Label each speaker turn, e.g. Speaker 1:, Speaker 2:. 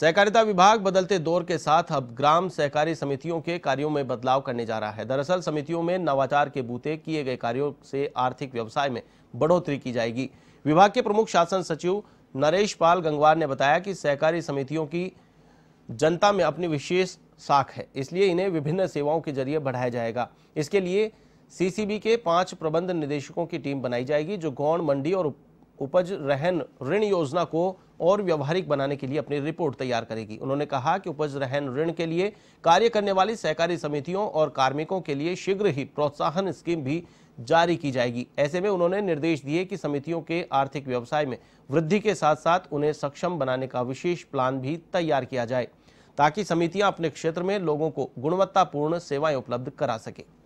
Speaker 1: सहकारिता विभाग बदलते दौर के साथ अब ग्राम सहकारी समितियों के कार्यों में बदलाव करने जा रहा है दरअसल समितियों में नवाचार के बूते किए गए कार्यों से आर्थिक व्यवसाय में बढ़ोतरी की जाएगी विभाग के प्रमुख शासन सचिव नरेश पाल गंगवार ने बताया कि सहकारी समितियों की जनता में अपनी विशेष साख है इसलिए इन्हें विभिन्न सेवाओं के जरिए बढ़ाया जाएगा इसके लिए सीसीबी के पांच प्रबंध निदेशकों की टीम बनाई जाएगी जो गौण मंडी और उपज रहन ऋण योजना को और व्यवहारिक बनाने के लिए अपनी रिपोर्ट तैयार करेगी उन्होंने कहा कि उपज रहन ऋण के लिए कार्य करने वाली सहकारी समितियों और कार्मिकों के लिए शीघ्र ही प्रोत्साहन स्कीम भी जारी की जाएगी ऐसे में उन्होंने निर्देश दिए कि समितियों के आर्थिक व्यवसाय में वृद्धि के साथ साथ उन्हें सक्षम बनाने का विशेष प्लान भी तैयार किया जाए ताकि समितियां अपने क्षेत्र में लोगों को गुणवत्तापूर्ण सेवाएं उपलब्ध करा सकें